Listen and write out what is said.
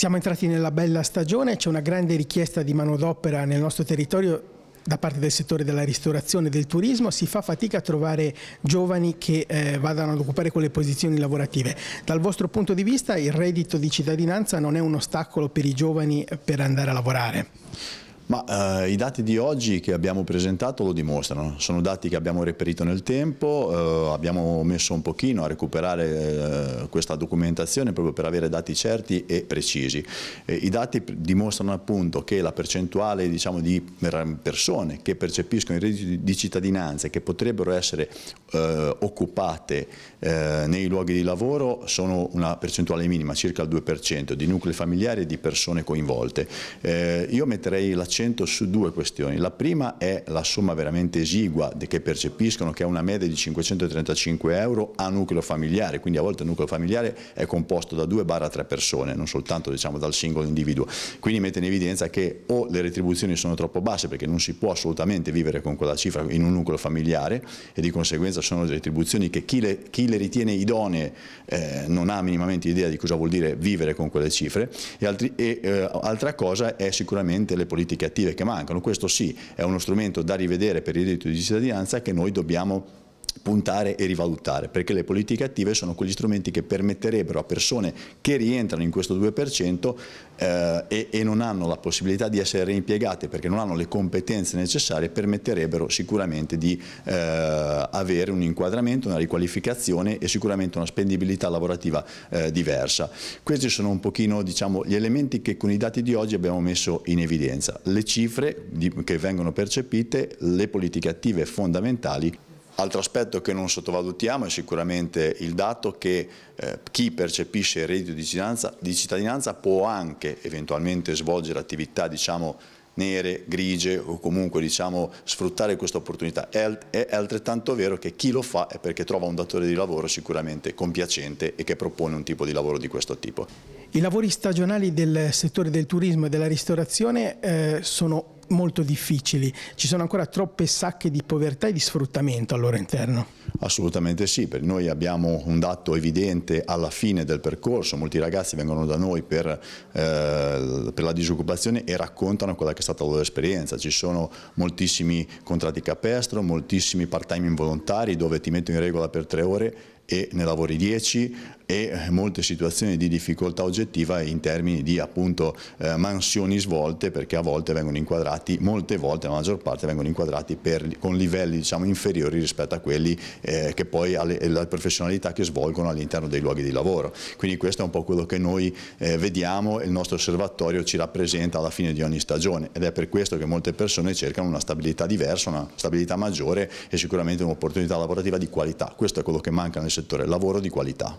Siamo entrati nella bella stagione, c'è una grande richiesta di manodopera nel nostro territorio da parte del settore della ristorazione e del turismo si fa fatica a trovare giovani che eh, vadano ad occupare quelle posizioni lavorative. Dal vostro punto di vista il reddito di cittadinanza non è un ostacolo per i giovani eh, per andare a lavorare? Ma eh, i dati di oggi che abbiamo presentato lo dimostrano, sono dati che abbiamo reperito nel tempo, eh, abbiamo messo un pochino a recuperare eh, questa documentazione proprio per avere dati certi e precisi. I dati dimostrano appunto che la percentuale diciamo, di persone che percepiscono i redditi di cittadinanza e che potrebbero essere eh, occupate eh, nei luoghi di lavoro sono una percentuale minima, circa il 2%, di nuclei familiari e di persone coinvolte. Eh, io metterei l'accento 100 su due questioni. La prima è la somma veramente esigua che percepiscono, che è una media di 535 euro a nucleo familiare, quindi a volte il nucleo familiare è composto da due 2 tre persone, non soltanto diciamo, dal singolo individuo. Quindi mette in evidenza che o le retribuzioni sono troppo basse perché non si può assolutamente vivere con quella cifra in un nucleo familiare e di conseguenza sono delle retribuzioni che chi le, chi le ritiene idonee eh, non ha minimamente idea di cosa vuol dire vivere con quelle cifre e, altri, e eh, altra cosa è sicuramente le politiche direttive che mancano, questo sì è uno strumento da rivedere per il diritto di cittadinanza che noi dobbiamo puntare e rivalutare, perché le politiche attive sono quegli strumenti che permetterebbero a persone che rientrano in questo 2% eh, e, e, non hanno la possibilità di essere reimpiegate perché non hanno le competenze necessarie, permetterebbero sicuramente di eh, avere un inquadramento, una riqualificazione e sicuramente una spendibilità lavorativa eh, diversa. Questi sono un pochino diciamo, gli elementi che con i dati di oggi abbiamo messo in evidenza, le cifre di, che vengono percepite, le politiche attive fondamentali Altro aspetto che non sottovalutiamo è sicuramente il dato che eh, chi percepisce il reddito di cittadinanza, di cittadinanza, può anche eventualmente svolgere attività diciamo, nere, grigie o comunque diciamo, sfruttare questa opportunità. È, è, altrettanto vero che chi lo fa è perché trova un datore di lavoro sicuramente compiacente e che propone un tipo di lavoro di questo tipo. I lavori stagionali del settore del turismo e della ristorazione eh, sono molto difficili. Ci sono ancora troppe sacche di povertà e di sfruttamento al loro interno. Assolutamente sì, perché noi abbiamo un dato evidente alla fine del percorso, molti ragazzi vengono da noi per, eh, per la disoccupazione e raccontano quella che è stata la loro esperienza, ci sono moltissimi contratti capestro, moltissimi part time involontari dove ti metto in regola per tre ore e ne lavori 10 e molte situazioni di difficoltà oggettiva in termini di appunto eh, mansioni svolte perché a volte vengono inquadrati, molte volte la maggior parte vengono inquadrati per, con livelli diciamo, inferiori rispetto a quelli eh, che poi alle, eh, professionalità che svolgono all'interno dei luoghi di lavoro. Quindi questo è un po' quello che noi eh, vediamo e il nostro osservatorio ci rappresenta alla fine di ogni stagione ed è per questo che molte persone cercano una stabilità diversa, una stabilità maggiore e sicuramente un'opportunità lavorativa di qualità. Questo è quello che manca nel settore settore lavoro di qualità.